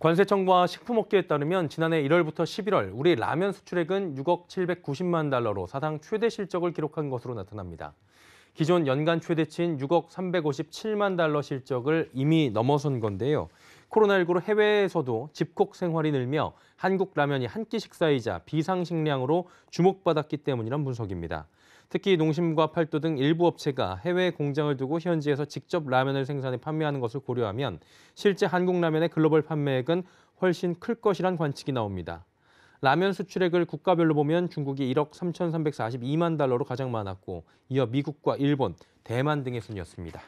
관세청과 식품업계에 따르면 지난해 1월부터 11월 우리 라면 수출액은 6억 790만 달러로 사상 최대 실적을 기록한 것으로 나타납니다. 기존 연간 최대치인 6억 357만 달러 실적을 이미 넘어선 건데요. 코로나19로 해외에서도 집콕 생활이 늘며 한국 라면이 한 끼 식사이자 비상식량으로 주목받았기 때문이란 분석입니다. 특히 농심과 팔도 등 일부 업체가 해외 공장을 두고 현지에서 직접 라면을 생산해 판매하는 것을 고려하면 실제 한국 라면의 글로벌 판매액은 훨씬 클 것이란 관측이 나옵니다. 라면 수출액을 국가별로 보면 중국이 1억 3,342만 달러로 가장 많았고 이어 미국과 일본, 대만 등의 순이었습니다.